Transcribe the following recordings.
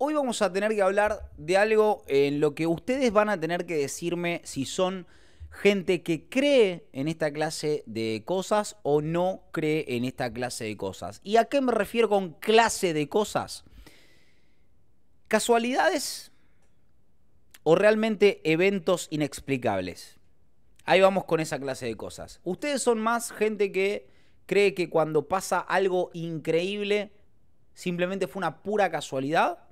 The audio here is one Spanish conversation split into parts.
Hoy vamos a tener que hablar de algo en lo que ustedes van a tener que decirme si son gente que cree en esta clase de cosas o no cree en esta clase de cosas. ¿Y a qué me refiero con clase de cosas? ¿Casualidades o realmente eventos inexplicables? Ahí vamos con esa clase de cosas. Ustedes son más gente que cree que cuando pasa algo increíble simplemente fue una pura casualidad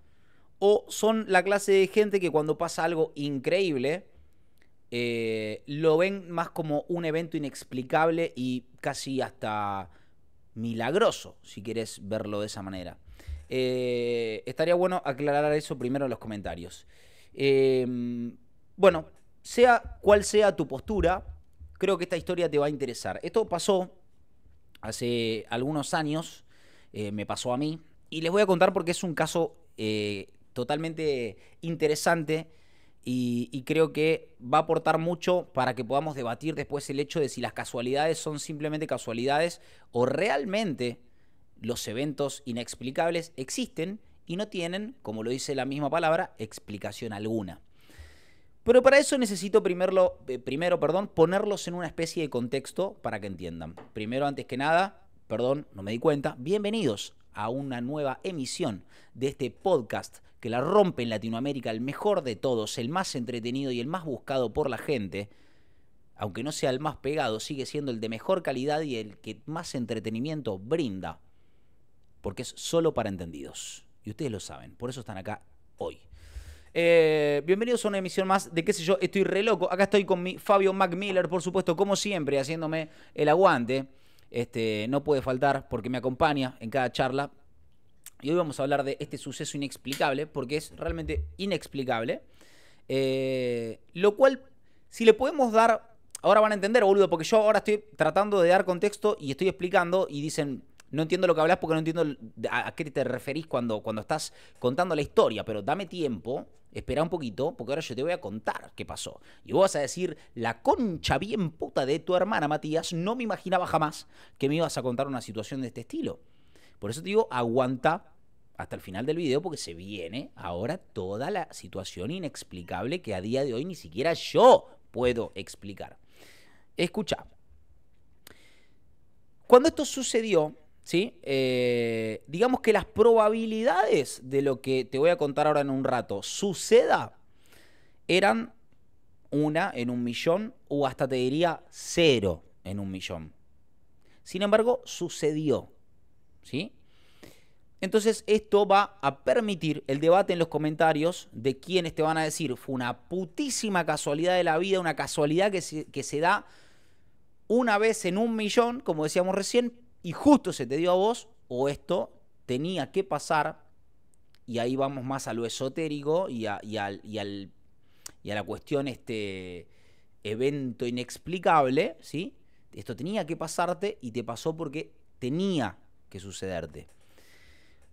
o son la clase de gente que cuando pasa algo increíble, eh, lo ven más como un evento inexplicable y casi hasta milagroso, si quieres verlo de esa manera. Eh, estaría bueno aclarar eso primero en los comentarios. Em, bueno, sea cual sea tu postura, creo que esta historia te va a interesar. Esto pasó hace algunos años, eh, me pasó a mí, y les voy a contar porque es un caso totalmente interesante y, creo que va a aportar mucho para que podamos debatir después el hecho de si las casualidades son simplemente casualidades o realmente los eventos inexplicables existen y no tienen, como lo dice la misma palabra, explicación alguna. Pero para eso necesito primero, eh, primero perdón, ponerlos en una especie de contexto para que entiendan. Primero, antes que nada, perdón, no me di cuenta, bienvenidos a una nueva emisión de este podcast que la rompe en Latinoamérica, el mejor de todos, el más entretenido y el más buscado por la gente, aunque no sea el más pegado, sigue siendo el de mejor calidad y el que más entretenimiento brinda, porque es solo para entendidos. Y ustedes lo saben, por eso están acá hoy. Eh, bienvenidos a una emisión más de qué sé yo, estoy re loco. Acá estoy con mi Fabio Miller, por supuesto, como siempre, haciéndome el aguante. Este, no puede faltar porque me acompaña en cada charla, y hoy vamos a hablar de este suceso inexplicable, porque es realmente inexplicable. Eh, lo cual, si le podemos dar. Ahora van a entender, boludo, porque yo ahora estoy tratando de dar contexto y estoy explicando y dicen. No entiendo lo que hablas porque no entiendo a, qué te referís cuando, cuando estás contando la historia, pero dame tiempo, espera un poquito, porque ahora yo te voy a contar qué pasó. Y vos vas a decir, la concha bien puta de tu hermana, Matías, no me imaginaba jamás que me ibas a contar una situación de este estilo. Por eso te digo, aguanta hasta el final del video porque se viene ahora toda la situación inexplicable que a día de hoy ni siquiera yo puedo explicar. Escucha. Cuando esto sucedió, ¿sí? Eh, digamos que las probabilidades de lo que te voy a contar ahora en un rato suceda eran una en un millón o hasta te diría cero en un millón. Sin embargo, sucedió. ¿sí? Entonces esto va a permitir el debate en los comentarios de quienes te van a decir, fue una putísima casualidad de la vida, una casualidad que se, da una vez en un millón, como decíamos recién, y justo se te dio a vos, o esto tenía que pasar, y ahí vamos más a lo esotérico y a, y a la cuestión, este evento inexplicable, ¿sí? Esto tenía que pasarte y te pasó porque tenía que sucederte.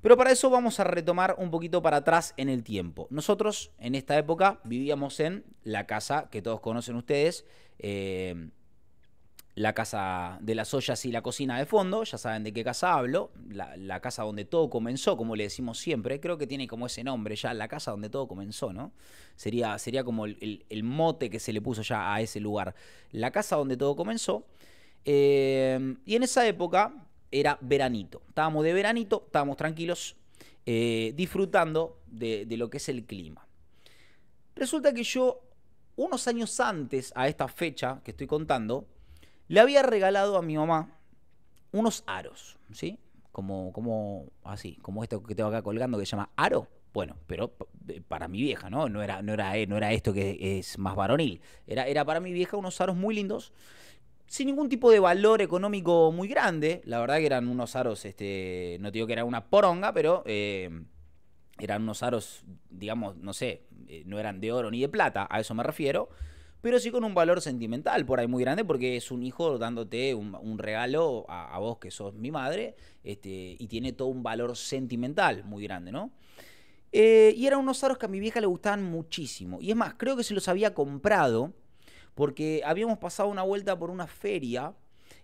Pero para eso vamos a retomar un poquito para atrás en el tiempo. Nosotros en esta época vivíamos en la casa que todos conocen ustedes, eh, la casa de las ollas y la cocina de fondo, ya saben de qué casa hablo, la, casa donde todo comenzó, como le decimos siempre, creo que tiene como ese nombre ya, la casa donde todo comenzó, ¿no? Sería, sería como el, mote que se le puso ya a ese lugar, la casa donde todo comenzó. Eh, y en esa época era veranito. Estábamos de veranito, estábamos tranquilos, eh, disfrutando de, lo que es el clima. Resulta que yo, unos años antes a esta fecha que estoy contando, le había regalado a mi mamá unos aros, ¿sí? Como, como así, como esto que tengo acá colgando que se llama aro. Bueno, pero eh, para mi vieja, ¿no? No era, no era, eh, no era esto que es más varonil. Era, era para mi vieja unos aros muy lindos sin ningún tipo de valor económico muy grande. La verdad que eran unos aros, este, no digo que era una poronga, pero eh, eran unos aros, digamos, no sé, eh, no eran de oro ni de plata, a eso me refiero. Pero sí con un valor sentimental por ahí muy grande, porque es un hijo dándote un, regalo a, vos que sos mi madre, este, y tiene todo un valor sentimental muy grande, ¿no? Eh, y eran unos aros que a mi vieja le gustaban muchísimo. Y es más, creo que se los había comprado porque habíamos pasado una vuelta por una feria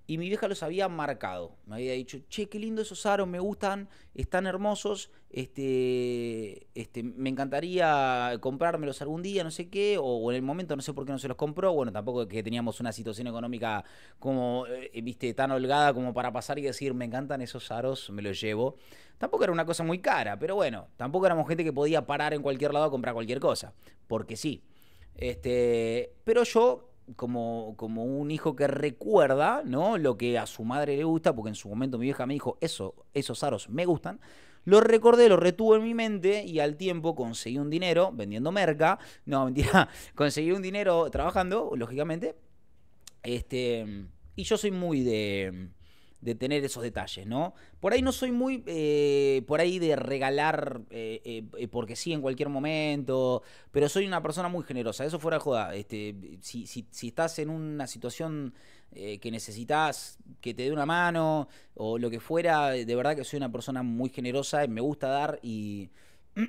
y mi vieja los había marcado. Me había dicho, che, qué lindo esos aros, me gustan, están hermosos, este, este, me encantaría comprármelos algún día, no sé qué, o, en el momento no sé por qué no se los compró. Bueno, tampoco que teníamos una situación económica como, eh, viste, tan holgada como para pasar y decir, me encantan esos aros, me los llevo. Tampoco era una cosa muy cara, pero bueno, tampoco éramos gente que podía parar en cualquier lado a comprar cualquier cosa, porque sí. Este, pero yo, como, como un hijo que recuerda, ¿no? Lo que a su madre le gusta, porque en su momento mi vieja me dijo, eso, esos aros me gustan. Lo recordé, lo retuve en mi mente y al tiempo conseguí un dinero vendiendo merca. No, mentira, conseguí un dinero trabajando, lógicamente. Este, y yo soy muy de de tener esos detalles, ¿no? Por ahí no soy muy, eh, por ahí de regalar eh, eh, porque sí en cualquier momento, pero soy una persona muy generosa, eso fuera de joda. Este, si, estás en una situación que necesitas que te dé una mano o lo que fuera, de verdad que soy una persona muy generosa, me gusta dar y...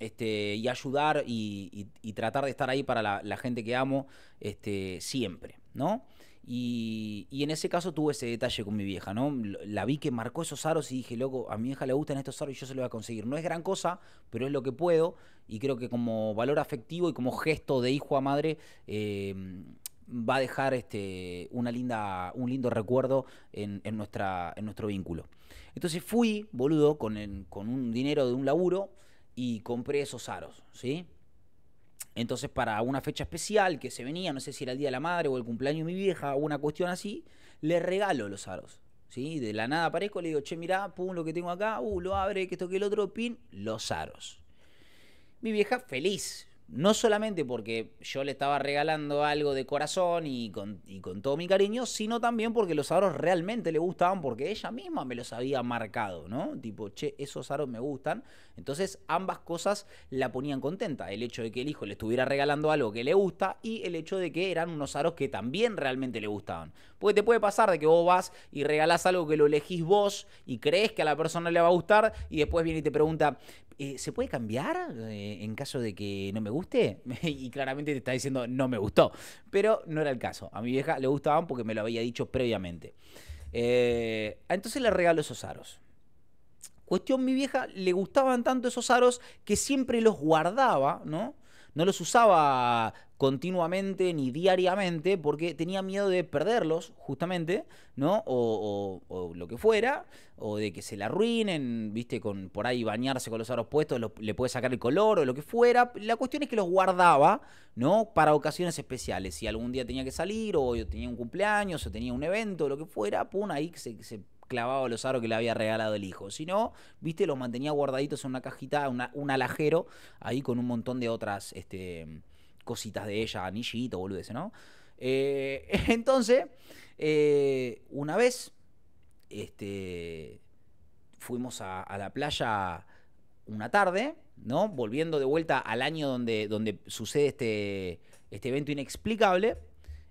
Este, y ayudar y, tratar de estar ahí para la, gente que amo este, siempre, ¿no? Y, en ese caso tuve ese detalle con mi vieja, ¿no? La vi que marcó esos aros y dije, loco, a mi vieja le gustan estos aros y yo se los voy a conseguir. No es gran cosa, pero es lo que puedo. Y creo que como valor afectivo y como gesto de hijo a madre, em, va a dejar este, una linda, un lindo recuerdo en, nuestra, en nuestro vínculo. Entonces fui, boludo, con, con un dinero de un laburo y compré esos aros, ¿sí? Entonces, para una fecha especial que se venía, no sé si era el día de la madre o el cumpleaños de mi vieja o una cuestión así, le regalo los aros. ¿sí? De la nada aparezco, le digo, che, mirá, pum, lo que tengo acá, uh, lo abre, que esto, que el otro, pin, los aros. Mi vieja feliz, no solamente porque yo le estaba regalando algo de corazón y con, todo mi cariño, sino también porque los aros realmente le gustaban, porque ella misma me los había marcado, ¿no? Tipo, che, esos aros me gustan. Entonces ambas cosas la ponían contenta, el hecho de que el hijo le estuviera regalando algo que le gusta y el hecho de que eran unos aros que también realmente le gustaban. Porque te puede pasar de que vos vas y regalás algo que lo elegís vos y crees que a la persona le va a gustar y después viene y te pregunta, eh, ¿se puede cambiar eh, en caso de que no me guste? y claramente te está diciendo, no me gustó. Pero no era el caso. A mi vieja le gustaban porque me lo había dicho previamente. Eh, entonces le regalo esos aros. Cuestión, mi vieja le gustaban tanto esos aros que siempre los guardaba, ¿no? no los usaba continuamente ni diariamente porque tenía miedo de perderlos, justamente, ¿no? O, lo que fuera, o de que se la arruinen, ¿viste? Con, por ahí bañarse con los aros puestos, le puede sacar el color o lo que fuera. La cuestión es que los guardaba, ¿no? Para ocasiones especiales. Si algún día tenía que salir, o tenía un cumpleaños, o tenía un evento, o lo que fuera, pues ahí se, se clavaba los aros que le había regalado el hijo. Si no, viste, los mantenía guardaditos en una cajita, un alajero, ahí con un montón de otras este, cositas de ella, anillito, ese, ¿no? Eh, entonces, eh, una vez, este, fuimos a, la playa una tarde, ¿no? Volviendo de vuelta al año donde, sucede este, este evento inexplicable.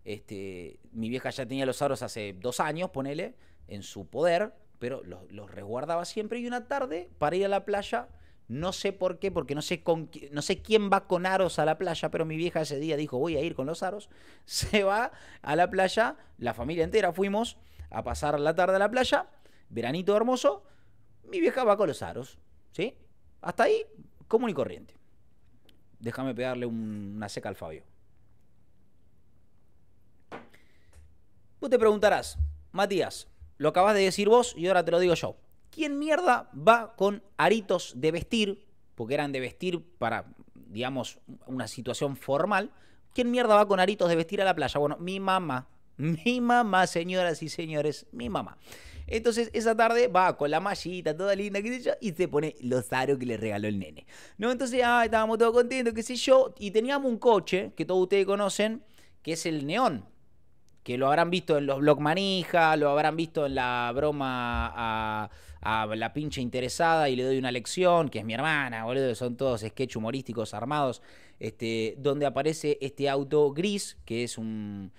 Este, mi vieja ya tenía los aros hace dos años, ponele, en su poder, pero los, resguardaba siempre. Y una tarde, para ir a la playa, no sé por qué, porque no sé, con, no sé quién va con aros a la playa, pero mi vieja ese día dijo, voy a ir con los aros. Se va a la playa, la familia entera fuimos a pasar la tarde a la playa, veranito hermoso, mi vieja va con los aros, ¿sí? Hasta ahí, común y corriente. Déjame pegarle una seca al Fabio. Vos te preguntarás, Matías, lo acabas de decir vos y ahora te lo digo yo. ¿Quién mierda va con aritos de vestir? Porque eran de vestir para, digamos, una situación formal. ¿Quién mierda va con aritos de vestir a la playa? Bueno, mi mamá. Mi mamá, señoras y señores, mi mamá. Entonces, esa tarde va con la mallita, toda linda, qué sé yo, y se pone los aros que le regaló el nene. ¿No? Entonces, ah, estábamos todos contentos, qué sé yo, y teníamos un coche que todos ustedes conocen, que es el Neón que lo habrán visto en los blog manija, lo habrán visto en la broma a, la pinche interesada y le doy una lección, que es mi hermana, boludo, son todos sketch humorísticos armados, este, donde aparece este auto gris, que es un,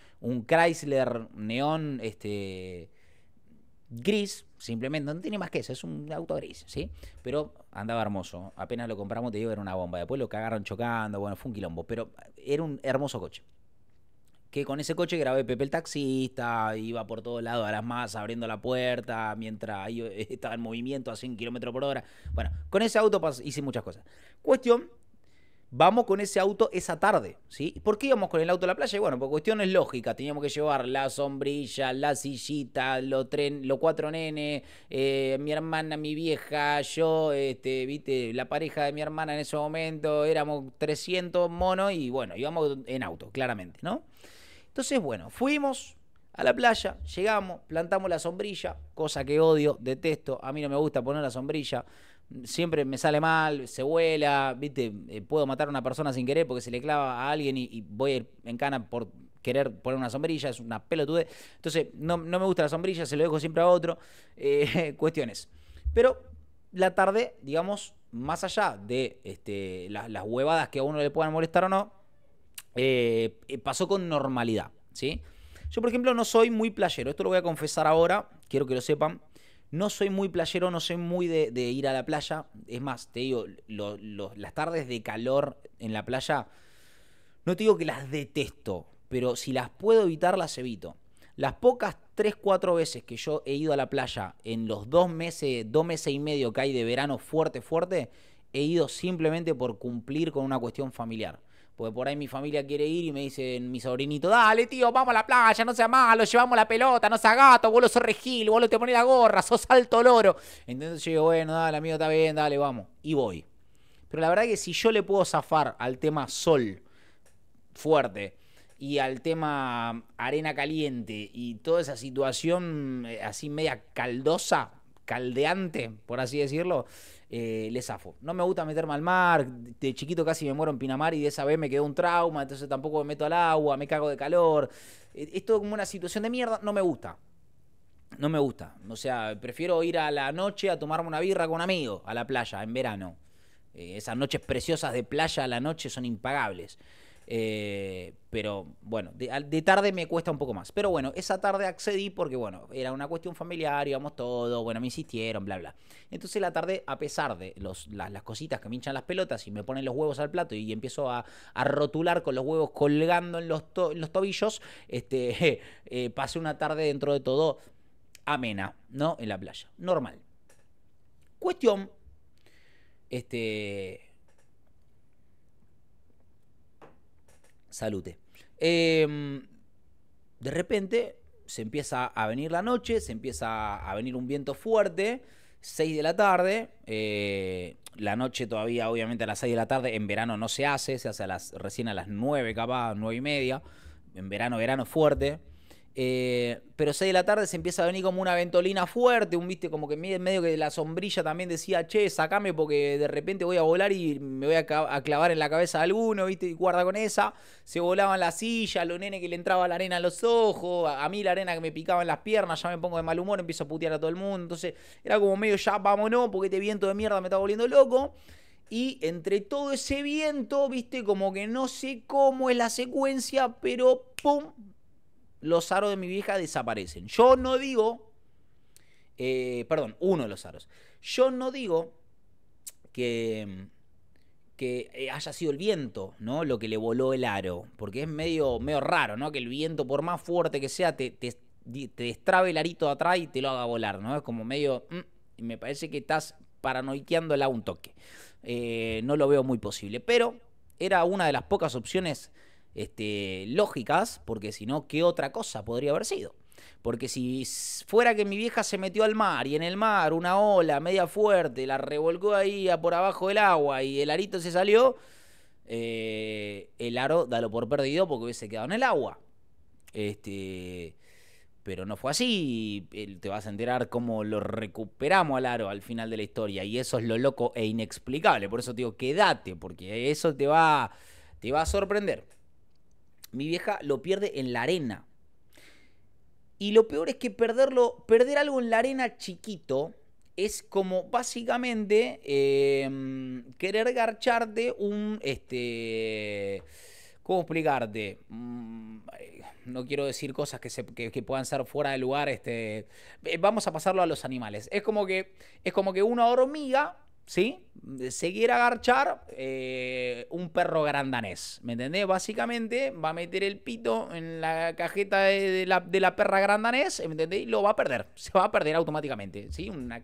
Chrysler neón este, gris, simplemente, no tiene más que eso, es un auto gris, ¿sí? Pero andaba hermoso, apenas lo compramos, te digo, era una bomba, después lo cagaron chocando, bueno, fue un quilombo, pero era un hermoso coche que con ese coche grabé Pepe el Taxista, iba por todos lados a las masas abriendo la puerta mientras eh, estaba en movimiento a 100 kilómetros por hora. Bueno, con ese auto hice muchas cosas. Cuestión, vamos con ese auto esa tarde, ¿sí? ¿Por qué íbamos con el auto a la playa? Y bueno, cuestión es lógica teníamos que llevar la sombrilla, la sillita, los tren, los cuatro nenes, eh, mi hermana, mi vieja, yo, este, viste, la pareja de mi hermana en ese momento, éramos 300 monos y bueno, íbamos en auto, claramente, ¿no? Entonces, bueno, fuimos a la playa, llegamos, plantamos la sombrilla, cosa que odio, detesto, a mí no me gusta poner la sombrilla, siempre me sale mal, se vuela, viste, eh, puedo matar a una persona sin querer porque se le clava a alguien y, voy en cana por querer poner una sombrilla, es una pelotude. Entonces, no, no me gusta la sombrilla, se lo dejo siempre a otro. Eh, cuestiones. Pero la tarde, digamos, más allá de este, las huevadas que a uno le puedan molestar o no, eh, eh, pasó con normalidad, ¿sí? Yo, por ejemplo, no soy muy playero, esto lo voy a confesar ahora, quiero que lo sepan. No soy muy playero, no soy muy de, ir a la playa. Es más, te digo, las tardes de calor en la playa, no te digo que las detesto, pero si las puedo evitar, las evito. Las pocas 3, 4 veces que yo he ido a la playa en los dos meses, dos meses y medio que hay de verano fuerte, fuerte, he ido simplemente por cumplir con una cuestión familiar. Porque por ahí mi familia quiere ir y me dicen mi sobrinito, dale tío, vamos a la playa, no sea malo, llevamos la pelota, no sea gato, vos lo sos regil, vos lo te pones la gorra, sos alto loro. Entonces yo digo, bueno, dale amigo, está bien, dale, vamos. Y voy. Pero la verdad que si yo le puedo zafar al tema sol fuerte y al tema arena caliente y toda esa situación eh, así media caldosa, caldeante, por así decirlo, eh, No me gusta meterme al mar, de chiquito casi me muero en Pinamar y de esa vez me quedó un trauma, entonces tampoco me meto al agua, me cago de calor. Eh, es todo como una situación de mierda, no me gusta. No me gusta. O sea, prefiero ir a la noche a tomarme una birra con amigos a la playa en verano. Eh, esas noches preciosas de playa a la noche son impagables. Eh, pero bueno, de, tarde me cuesta un poco más. Pero bueno, esa tarde accedí porque bueno, era una cuestión familiar, íbamos todo, bueno, me insistieron, bla, bla. Entonces la tarde, a pesar de las, cositas que me hinchan las pelotas y me ponen los huevos al plato y, empiezo a, rotular con los huevos colgando en los, tobillos, este, eh, pasé una tarde dentro de todo amena, ¿no? En la playa, normal. Cuestión, este Salute. Em, de repente se empieza a venir la noche, se empieza a venir un viento fuerte, 6 de la tarde, eh, la noche todavía obviamente a las 6 de la tarde, en verano no se hace, se hace las, recién a las 9 capaz, 9 y media, en verano, verano fuerte. Eh, pero 6 de la tarde se empieza a venir como una ventolina fuerte, un viste como que medio que la sombrilla también decía, che, sacame porque de repente voy a volar y me voy a, clavar en la cabeza de alguno, viste, y guarda con esa. Se volaban las silla, los nenes que le entraba la arena a los ojos, a, mí la arena que me picaba en las piernas, ya me pongo de mal humor, empiezo a putear a todo el mundo. Entonces era como medio ya, vámonos, porque este viento de mierda me está volviendo loco. Y entre todo ese viento, viste, como que no sé cómo es la secuencia, pero ¡pum! los aros de mi vieja desaparecen. Yo no digo, eh, perdón, uno de los aros. Yo no digo que, que eh, haya sido el viento, ¿no? Lo que le voló el aro, porque es medio, medio raro, ¿no? Que el viento, por más fuerte que sea, te, te, destrabe el arito de atrás y te lo haga volar, ¿no? Es como medio, mm, me parece que estás paranoiqueándola un toque. Eh, no lo veo muy posible, pero era una de las pocas opciones este, lógicas, porque si no, ¿qué otra cosa podría haber sido? Porque si fuera que mi vieja se metió al mar y en el mar una ola media fuerte la revolcó ahí por abajo del agua y el arito se salió, eh, el aro dalo por perdido porque hubiese quedado en el agua. Este, pero no fue así. Te vas a enterar cómo lo recuperamos al aro al final de la historia. Y eso es lo loco e inexplicable. Por eso te digo, quédate, porque eso te va, te va a sorprender mi vieja lo pierde en la arena. Y lo peor es que perderlo, perder algo en la arena chiquito es como básicamente em, querer garcharte un, este, ¿cómo explicarte? Mm, no quiero decir cosas que, puedan ser fuera de lugar, este, eh, vamos a pasarlo a los animales. Es como que, es como que una hormiga ¿sí? Seguir a garchar eh, un perro grandanés, ¿me entendés? Básicamente va a meter el pito en la cajeta de, la, perra grandanés, ¿me entendés? Y lo va a perder, se va a perder automáticamente, ¿sí? Una,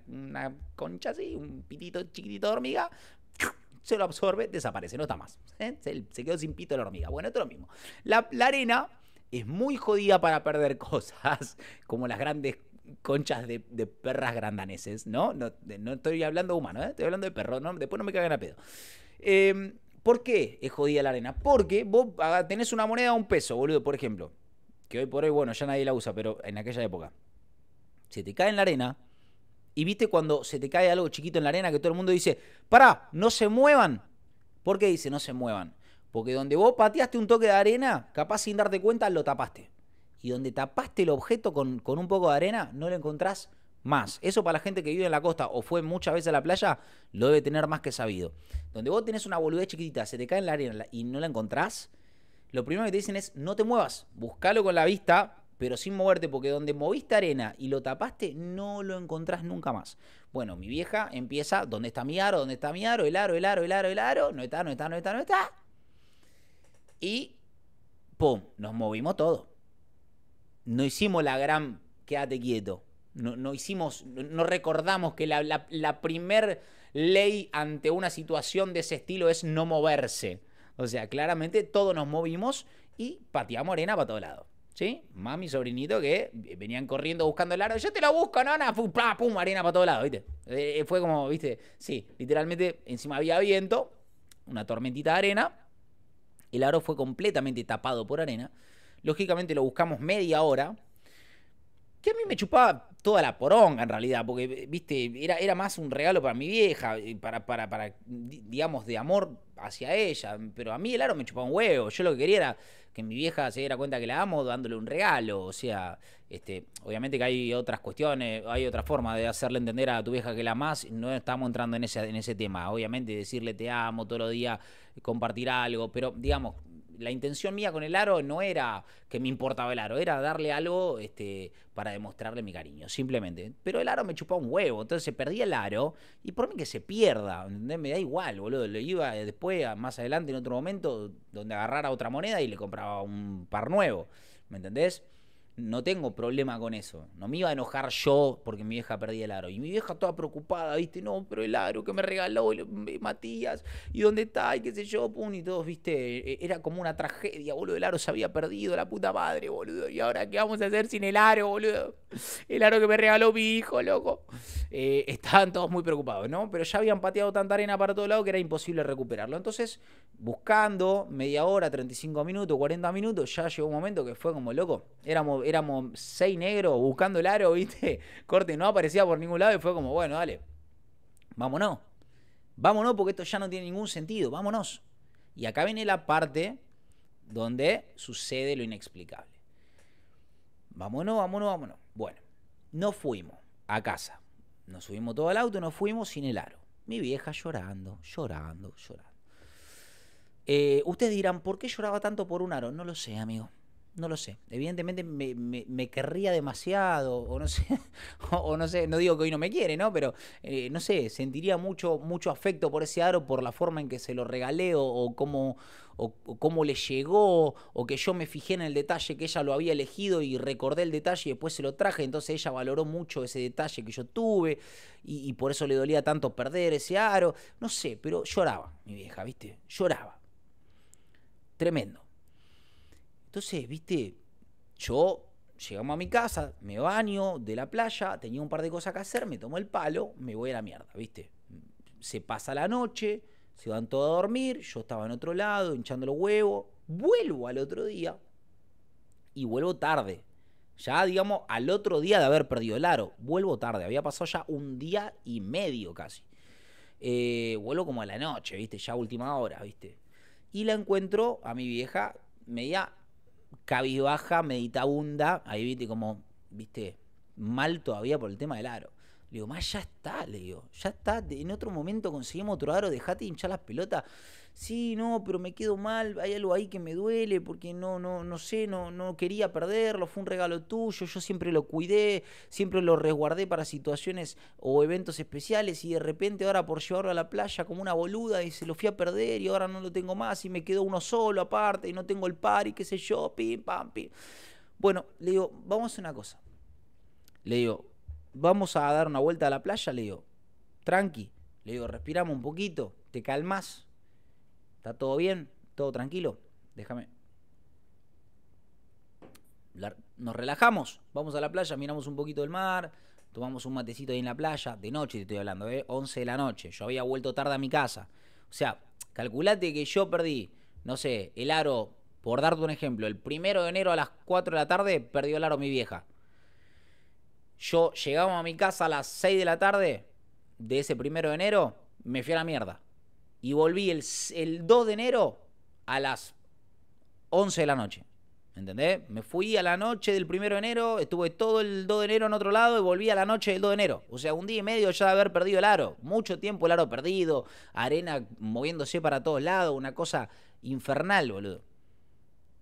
concha así, un pitito chiquitito de hormiga, se lo absorbe, desaparece, no está más. ¿eh? Se, quedó sin pito la hormiga. Bueno, esto es lo mismo. La, la arena es muy jodida para perder cosas, como las grandes conchas de, perras grandaneses, ¿no? No, estoy hablando humano, ¿eh? estoy hablando de perro. después no me cagan a pedo. Em, ¿Por qué es jodida la arena? Porque vos ah, tenés una moneda a un peso, boludo, por ejemplo. Que hoy por hoy, bueno, ya nadie la usa, pero en aquella época. Se te cae en la arena. Y viste cuando se te cae algo chiquito en la arena que todo el mundo dice, para, no se muevan. ¿Por qué dice no se muevan? Porque donde vos pateaste un toque de arena, capaz sin darte cuenta, lo tapaste y donde tapaste el objeto con, un poco de arena, no lo encontrás más. Eso para la gente que vive en la costa o fue muchas veces a la playa, lo debe tener más que sabido. Donde vos tenés una boludez chiquitita, se te cae en la arena y no la encontrás, lo primero que te dicen es no te muevas, buscalo con la vista, pero sin moverte, porque donde moviste arena y lo tapaste, no lo encontrás nunca más. Bueno, mi vieja empieza, ¿dónde está mi aro? ¿Dónde está mi aro? El aro, el aro, el aro, el aro. No está, no está, no está, no está. Y, ¡pum!, nos movimos todo no hicimos la gran quédate quieto. No, no hicimos, no recordamos que la, la, primer ley ante una situación de ese estilo es no moverse. O sea, claramente todos nos movimos y pateamos arena para todos lados. ¿Sí? Mami, sobrinito que venían corriendo buscando el aro. Yo te lo busco, no. Pum, pum, arena para todos lados, ¿viste? Eh, fue como, ¿viste? Sí, literalmente encima había viento, una tormentita de arena. El aro fue completamente tapado por arena. Lógicamente lo buscamos media hora. Que a mí me chupaba toda la poronga en realidad, porque, viste, era, era más un regalo para mi vieja, para, para, para, digamos, de amor hacia ella. Pero a mí el aro me chupaba un huevo. Yo lo que quería era que mi vieja se diera cuenta que la amo dándole un regalo. O sea, este, obviamente que hay otras cuestiones, hay otra forma de hacerle entender a tu vieja que la amas. No estamos entrando en ese, en ese tema. Obviamente decirle te amo todos los días, compartir algo, pero digamos, la intención mía con el aro no era que me importaba el aro, era darle algo este, para demostrarle mi cariño, simplemente. Pero el aro me chupaba un huevo, entonces se perdía el aro y por mí que se pierda, Me da igual, boludo. Le iba eh, después, más adelante, en otro momento, donde agarrara otra moneda y le compraba un par nuevo, ¿me entendés? no tengo problema con eso. No me iba a enojar yo porque mi vieja perdía el aro. Y mi vieja toda preocupada, ¿viste? No, pero el aro que me regaló Matías, ¿y dónde está? Y qué sé yo, pum, y todos, ¿viste? E, era como una tragedia, boludo. El aro se había perdido, la puta madre, boludo. ¿Y ahora qué vamos a hacer sin el aro, boludo? El aro que me regaló mi hijo, loco. Eh, estaban todos muy preocupados, ¿no? Pero ya habían pateado tanta arena para todo lado que era imposible recuperarlo. Entonces, buscando media hora, 35 minutos, 40 minutos, ya llegó un momento que fue como loco. Éramos éramos seis negros buscando el aro, ¿viste? Corte, no aparecía por ningún lado y fue como, bueno, dale, vámonos. Vámonos porque esto ya no tiene ningún sentido, vámonos. Y acá viene la parte donde sucede lo inexplicable. Vámonos, vámonos, vámonos. Bueno, nos fuimos a casa. Nos subimos todo al auto, nos fuimos sin el aro. Mi vieja llorando, llorando, llorando. Eh, ustedes dirán, ¿por qué lloraba tanto por un aro? No lo sé, amigo. No lo sé. Evidentemente me, me, querría demasiado, o no sé, o, no sé, no digo que hoy no me quiere, ¿no? Pero eh, no sé, sentiría mucho, mucho afecto por ese aro, por la forma en que se lo regalé, o, cómo, le llegó, o que yo me fijé en el detalle que ella lo había elegido y recordé el detalle y después se lo traje, entonces ella valoró mucho ese detalle que yo tuve y, y por eso le dolía tanto perder ese aro, no sé, pero lloraba mi vieja, ¿viste? Lloraba. Tremendo. Entonces, viste, yo llegamos a mi casa, me baño de la playa, tenía un par de cosas que hacer, me tomo el palo, me voy a la mierda, viste. Se pasa la noche, se van todos a dormir, yo estaba en otro lado, hinchando los huevos, vuelvo al otro día y vuelvo tarde. Ya, digamos, al otro día de haber perdido el aro, vuelvo tarde, había pasado ya un día y medio casi. Eh, vuelvo como a la noche, viste, ya última hora, viste. Y la encuentro a mi vieja media baja, meditabunda, ahí viste como, viste, mal todavía por el tema del aro. Le digo, más ya está, le digo, ya está, en otro momento conseguimos otro aro, dejate hinchar las pelotas sí, no, pero me quedo mal, hay algo ahí que me duele porque no, no, no sé, no, no quería perderlo, fue un regalo tuyo, yo siempre lo cuidé, siempre lo resguardé para situaciones o eventos especiales y de repente ahora por llevarlo a la playa como una boluda y se lo fui a perder y ahora no lo tengo más y me quedo uno solo aparte y no tengo el par y qué sé yo, pim, pam, pim. Bueno, le digo, vamos a hacer una cosa. Le digo, vamos a dar una vuelta a la playa, le digo, tranqui, le digo, respiramos un poquito, te calmas, ¿Está todo bien? ¿Todo tranquilo? Déjame. Nos relajamos, vamos a la playa, miramos un poquito el mar, tomamos un matecito ahí en la playa, de noche te estoy hablando, ¿eh? 11 de la noche, yo había vuelto tarde a mi casa. O sea, calculate que yo perdí, no sé, el aro, por darte un ejemplo, el primero de enero a las 4 de la tarde perdió el aro mi vieja. Yo llegaba a mi casa a las 6 de la tarde de ese primero de enero, me fui a la mierda y volví el, 2 de enero a las 11 de la noche. ¿Entendés? Me fui a la noche del 1 de enero, estuve todo el 2 de enero en otro lado y volví a la noche del 2 de enero. O sea, un día y medio ya de haber perdido el aro. Mucho tiempo el aro perdido, arena moviéndose para todos lados, una cosa infernal, boludo.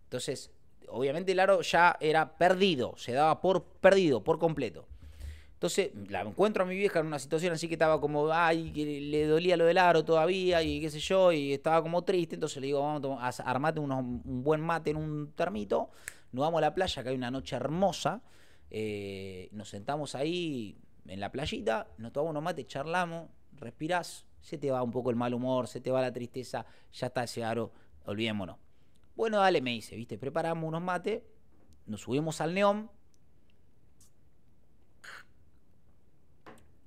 Entonces, obviamente el aro ya era perdido, se daba por perdido, por completo. Entonces la encuentro a mi vieja en una situación así que estaba como, ay, que le dolía lo del aro todavía y qué sé yo, y estaba como triste. Entonces le digo, vamos, a armate un buen mate en un termito, nos vamos a la playa, que hay una noche hermosa. Eh, nos sentamos ahí en la playita, nos tomamos unos mates, charlamos, respirás, se te va un poco el mal humor, se te va la tristeza, ya está ese aro, olvidémonos. Bueno, dale, me dice, ¿viste? Preparamos unos mates, nos subimos al neón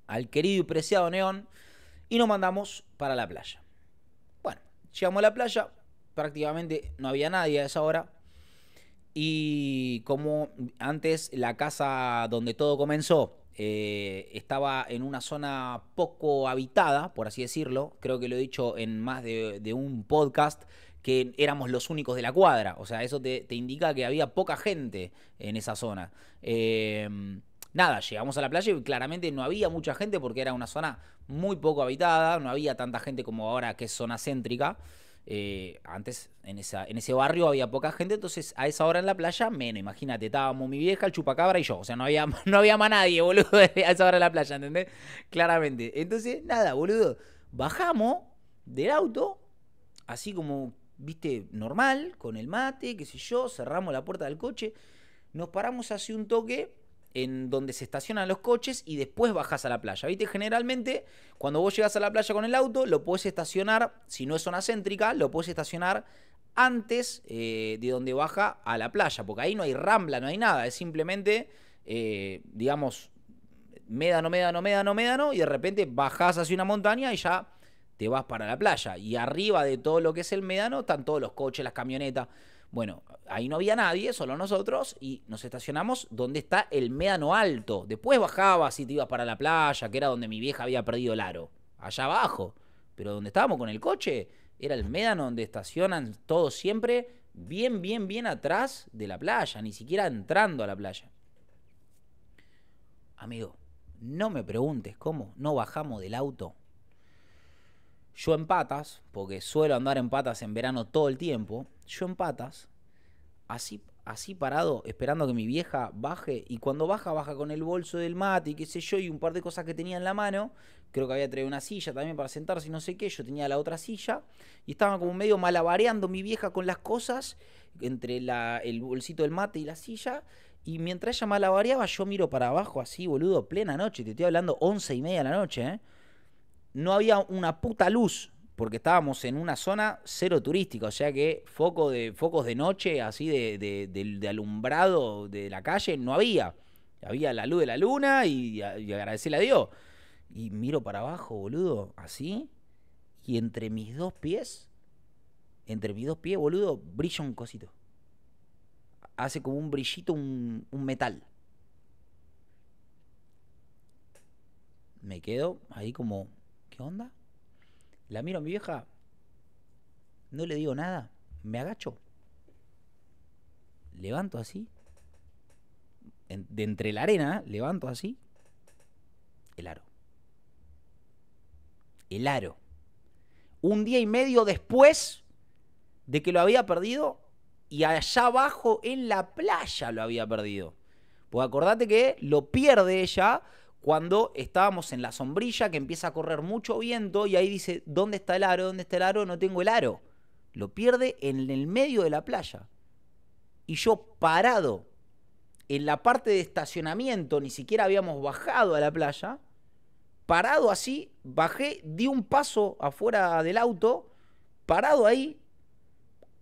al querido y preciado Neón y nos mandamos para la playa. Bueno, llegamos a la playa, prácticamente no había nadie a esa hora. Y como antes la casa donde todo comenzó eh, estaba en una zona poco habitada, por así decirlo, creo que lo he dicho en más de, un podcast, que éramos los únicos de la cuadra. O sea, eso te, indica que había poca gente en esa zona. Eh, nada, llegamos a la playa y claramente no había mucha gente porque era una zona muy poco habitada, no había tanta gente como ahora que es zona céntrica. Eh, antes en, esa, en ese barrio había poca gente, entonces a esa hora en la playa, menos, imagínate, estábamos mi vieja, el chupacabra y yo, o sea, no había, no había más nadie, boludo, a esa hora en la playa, ¿entendés? Claramente. Entonces, nada, boludo, bajamos del auto, así como, viste, normal, con el mate, qué sé yo, cerramos la puerta del coche, nos paramos hace un toque en donde se estacionan los coches y después bajas a la playa. ¿Viste? Generalmente, cuando vos llegas a la playa con el auto, lo puedes estacionar, si no es zona céntrica, lo puedes estacionar antes eh, de donde baja a la playa, porque ahí no hay rambla, no hay nada, es simplemente, eh, digamos, médano, médano, médano, médano, y de repente bajás hacia una montaña y ya te vas para la playa. Y arriba de todo lo que es el médano están todos los coches, las camionetas. Bueno, ahí no había nadie, solo nosotros, y nos estacionamos donde está el médano alto. Después bajabas y te ibas para la playa, que era donde mi vieja había perdido el aro. Allá abajo. Pero donde estábamos con el coche, era el médano donde estacionan todos siempre, bien, bien, bien atrás de la playa, ni siquiera entrando a la playa. Amigo, no me preguntes cómo no bajamos del auto yo en patas, porque suelo andar en patas en verano todo el tiempo, yo en patas, así, así parado, esperando que mi vieja baje, y cuando baja, baja con el bolso del mate y qué sé yo, y un par de cosas que tenía en la mano, creo que había traído una silla también para sentarse y no sé qué, yo tenía la otra silla, y estaba como medio malabareando mi vieja con las cosas, entre el bolsito del mate y la silla, y mientras ella malabareaba, yo miro para abajo así, boludo, plena noche, te estoy hablando once y media de la noche, ¿eh? no había una puta luz, porque estábamos en una zona cero turística, o sea que de, focos de noche, así de, alumbrado de la calle, no había. Había la luz de la luna y, agradecerle a Dios. Y miro para abajo, boludo, así, y entre mis dos pies, entre mis dos pies, boludo, brilla un cosito. Hace como un brillito, un, un metal. Me quedo ahí como ¿Qué onda? La miro a mi vieja, no le digo nada, me agacho, levanto así, de entre la arena, levanto así, el aro. El aro. Un día y medio después de que lo había perdido y allá abajo en la playa lo había perdido. Pues acordate que lo pierde ella cuando estábamos en la sombrilla, que empieza a correr mucho viento, y ahí dice, ¿dónde está el aro? ¿Dónde está el aro? No tengo el aro. Lo pierde en el medio de la playa. Y yo parado en la parte de estacionamiento, ni siquiera habíamos bajado a la playa, parado así, bajé, di un paso afuera del auto, parado ahí,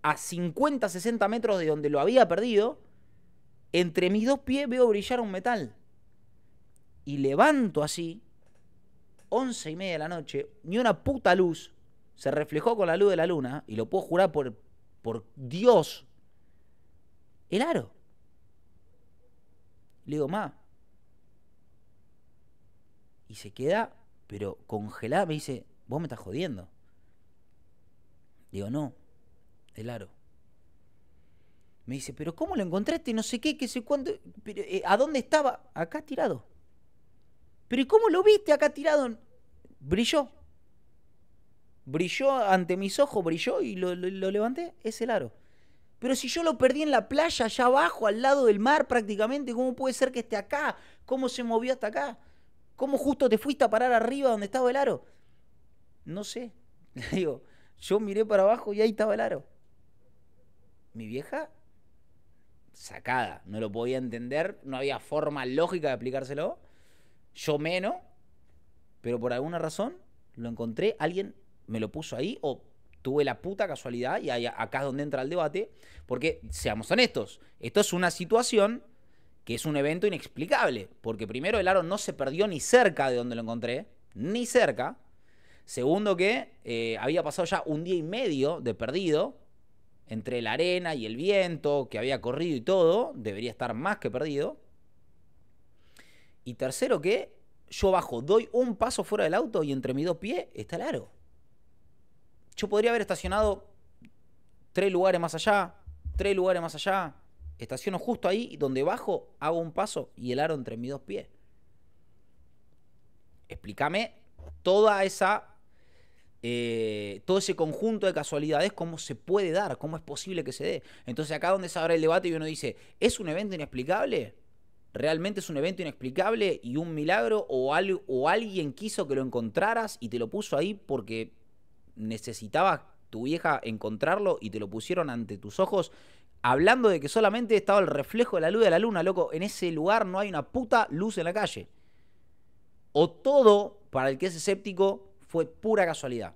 a 50, 60 metros de donde lo había perdido, entre mis dos pies veo brillar un metal y levanto así, once y media de la noche, ni una puta luz se reflejó con la luz de la luna, y lo puedo jurar por, Dios, el aro. Le digo, ma. Y se queda, pero congelada, me dice, vos me estás jodiendo. Digo, no, el aro. Me dice, pero ¿cómo lo encontraste? No sé qué, qué sé cuándo. Pero, eh, ¿A dónde estaba? Acá tirado. Pero ¿y cómo lo viste acá tirado? Brilló. Brilló ante mis ojos, brilló y lo, levanté. Es el aro. Pero si yo lo perdí en la playa, allá abajo, al lado del mar prácticamente, ¿cómo puede ser que esté acá? ¿Cómo se movió hasta acá? ¿Cómo justo te fuiste a parar arriba donde estaba el aro? No sé. digo, yo miré para abajo y ahí estaba el aro. Mi vieja, sacada, no lo podía entender, no había forma lógica de aplicárselo yo menos, pero por alguna razón lo encontré, alguien me lo puso ahí o tuve la puta casualidad y acá es donde entra el debate, porque seamos honestos, esto es una situación que es un evento inexplicable, porque primero el aro no se perdió ni cerca de donde lo encontré, ni cerca. Segundo que eh, había pasado ya un día y medio de perdido, entre la arena y el viento que había corrido y todo, debería estar más que perdido. Y tercero que yo bajo, doy un paso fuera del auto y entre mis dos pies está el aro. Yo podría haber estacionado tres lugares más allá, tres lugares más allá. Estaciono justo ahí donde bajo, hago un paso y el aro entre mis dos pies. Explícame toda esa eh, todo ese conjunto de casualidades, cómo se puede dar, cómo es posible que se dé. Entonces acá donde se abre el debate y uno dice, ¿es un evento inexplicable? realmente es un evento inexplicable y un milagro o, o alguien quiso que lo encontraras y te lo puso ahí porque necesitaba tu vieja encontrarlo y te lo pusieron ante tus ojos hablando de que solamente estaba el reflejo de la luz de la luna, loco, en ese lugar no hay una puta luz en la calle. O todo, para el que es escéptico, fue pura casualidad.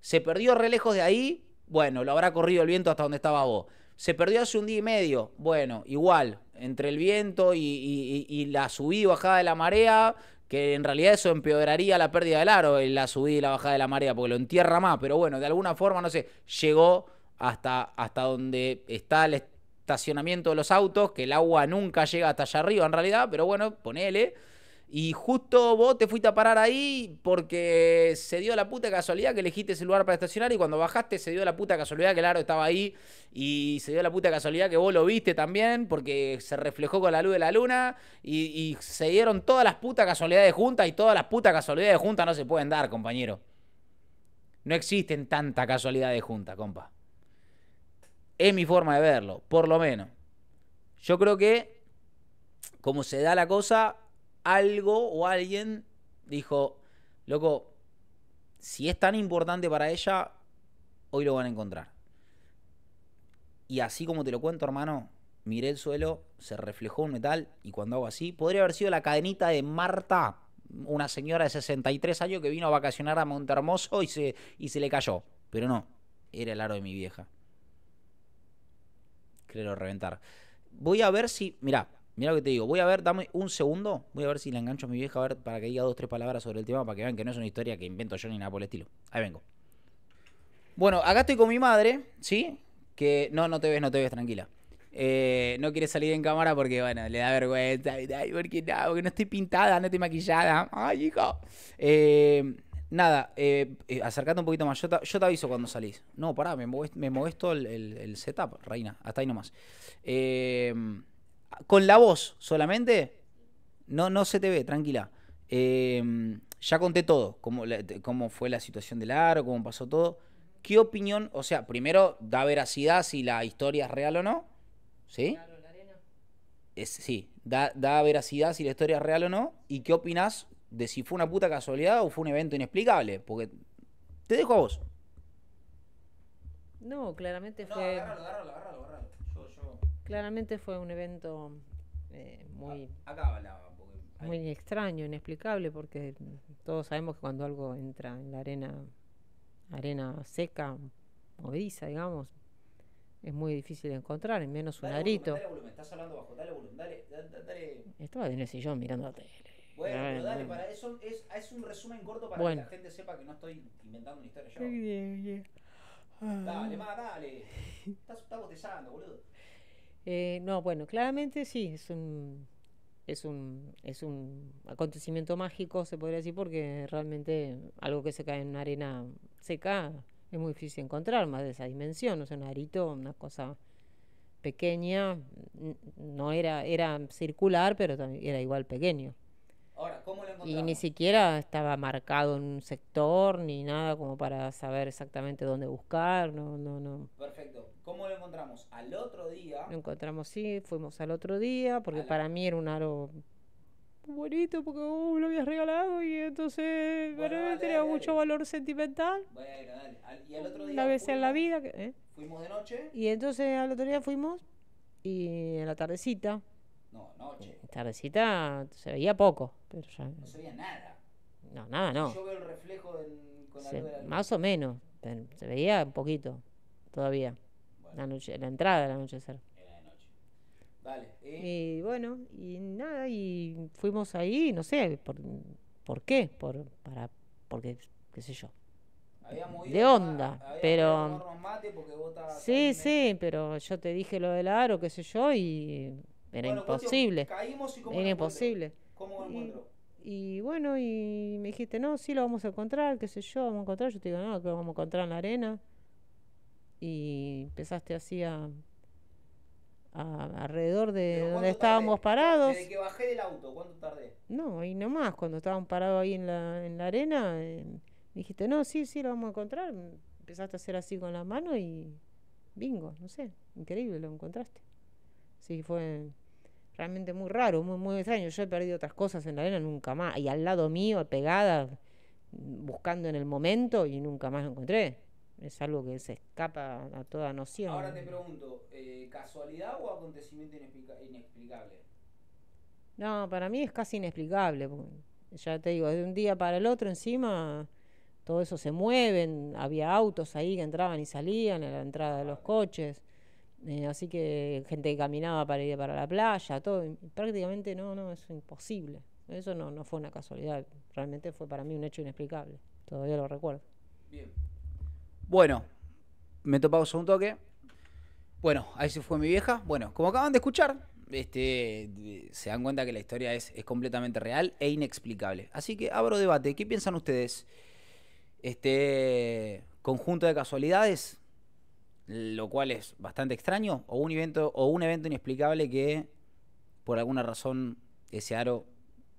Se perdió re lejos de ahí, bueno, lo habrá corrido el viento hasta donde estaba vos. Se perdió hace un día y medio, bueno, igual, entre el viento y, la subida y bajada de la marea, que en realidad eso empeoraría la pérdida del aro, la subida y la bajada de la marea, porque lo entierra más, pero bueno, de alguna forma, no sé, llegó hasta, hasta donde está el estacionamiento de los autos, que el agua nunca llega hasta allá arriba en realidad, pero bueno, ponele. Y justo vos te fuiste a parar ahí porque se dio la puta casualidad que elegiste ese lugar para estacionar y cuando bajaste se dio la puta casualidad que el aro estaba ahí y se dio la puta casualidad que vos lo viste también porque se reflejó con la luz de la luna y, se dieron todas las putas casualidades juntas y todas las putas casualidades juntas no se pueden dar, compañero. No existen tantas casualidades juntas, compa. Es mi forma de verlo, por lo menos. Yo creo que, como se da la cosa, algo o alguien dijo, loco, si es tan importante para ella, hoy lo van a encontrar. Y así como te lo cuento, hermano, miré el suelo, se reflejó un metal y cuando hago así, podría haber sido la cadenita de Marta, una señora de 63 años que vino a vacacionar a Montermoso y se, y se le cayó. Pero no, era el aro de mi vieja. Creo reventar. Voy a ver si, mirá, Mira lo que te digo. Voy a ver, dame un segundo. Voy a ver si la engancho a mi vieja para que diga dos, tres palabras sobre el tema para que vean que no es una historia que invento yo ni nada por el estilo. Ahí vengo. Bueno, acá estoy con mi madre, ¿sí? Que no, no te ves, no te ves, tranquila. Eh, no quiere salir en cámara porque, bueno, le da vergüenza. Ay, porque no, porque no estoy pintada, no estoy maquillada. Ay, hijo. Eh, nada, eh, acercate un poquito más. Yo te, aviso cuando salís. No, pará, me molesto el, el, setup, reina. Hasta ahí nomás. Eh con la voz solamente, no, no se te ve, tranquila. Em, ya conté todo, cómo, cómo fue la situación del aro, cómo pasó todo. ¿Qué opinión? O sea, primero, da veracidad si la historia es real o no. ¿Sí? Es, sí, da, da veracidad si la historia es real o no. ¿Y qué opinas de si fue una puta casualidad o fue un evento inexplicable? Porque te dejo a vos. No, claramente fue claramente fue un evento eh, muy... Muy extraño, inexplicable, porque todos sabemos que cuando algo entra en la arena, arena seca, movediza, digamos, es muy difícil de encontrar, en menos un arito. Dale volumen, estás hablando bajo, dale volumen, dale, Estaba en el sillón mirando la tele. Bueno, dale, pero dale, para eso es, un resumen corto para que la gente sepa que no estoy inventando una historia yo. Dale, ah. ma, dale. estás botezando, boludo. Eh, no, bueno, claramente sí, es un, es un, es un acontecimiento mágico, se podría decir, porque realmente algo que se cae en una arena seca es muy difícil encontrar, más de esa dimensión, o sea, un arito, una cosa pequeña, no era, era circular, pero también era igual pequeño. Y ni siquiera estaba marcado en un sector ni nada como para saber exactamente dónde buscar, no, no, no. Perfecto. ¿Cómo lo encontramos? Al otro día. Lo encontramos, sí, fuimos al otro día, porque para mí era un aro bonito porque uh, lo habías regalado y entonces bueno, tenía mucho valor sentimental. Una vez en la vida. ¿eh? Fuimos de noche. Y entonces al otro día fuimos y en la tardecita no, noche. Eh, tardecita se veía poco, pero No se veía nada. No, nada, no. Yo veo el reflejo con la luz Más o menos. Se veía un poquito todavía. La, noche, la entrada del anochecer. Era de noche. Vale. Eh. ¿y? bueno, y nada, y fuimos ahí, no sé, por, ¿por qué? Por, para, porque, qué sé yo. de onda, pero... sí, sí, pero yo te dije lo del aro, qué sé yo, y era imposible. era imposible. y, bueno, y me dijiste, no, sí lo vamos a encontrar, qué sé yo, vamos a encontrar. Yo te digo, no, que lo vamos a encontrar en la arena. Y empezaste así a, alrededor de donde estábamos parados. Desde que bajé del auto, ¿cuánto tardé? No, ahí nomás, cuando estábamos parados ahí en la, en la arena, eh, me dijiste, no, sí, sí, lo vamos a encontrar. Empezaste a hacer así con la mano y bingo, no sé, increíble, lo encontraste. Sí, fue realmente muy raro, muy, muy extraño. Yo he perdido otras cosas en la arena, nunca más. Y al lado mío, pegada, buscando en el momento y nunca más lo encontré. Es algo que se escapa a toda noción. Ahora te pregunto, eh, ¿casualidad o acontecimiento inexplicable? No, para mí es casi inexplicable. Ya te digo, de un día para el otro encima todo eso se mueve, había autos ahí que entraban y salían en la entrada de los coches. Eh, así que gente que caminaba para ir para la playa, todo, prácticamente no, no, es imposible. Eso no, fue una casualidad, realmente fue para mí un hecho inexplicable, todavía lo recuerdo. Bien. Bueno, me topamos un toque. Bueno, ahí se fue mi vieja. Bueno, como acaban de escuchar, este, se dan cuenta que la historia es, es completamente real e inexplicable. Así que abro debate, ¿qué piensan ustedes? Este conjunto de casualidades, lo cual es bastante extraño, o un evento, o un evento inexplicable que por alguna razón ese aro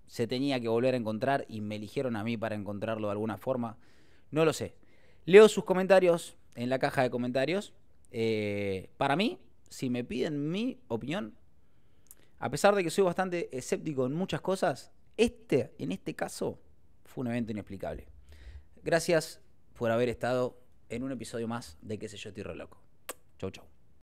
se tenía que volver a encontrar y me eligieron a mí para encontrarlo de alguna forma. No lo sé. Leo sus comentarios en la caja de comentarios. Eh, para mí, si me piden mi opinión, a pesar de que soy bastante escéptico en muchas cosas, este, en este caso, fue un evento inexplicable. Gracias por haber estado en un episodio más de qué sé yo, Tiro Loco. 要吃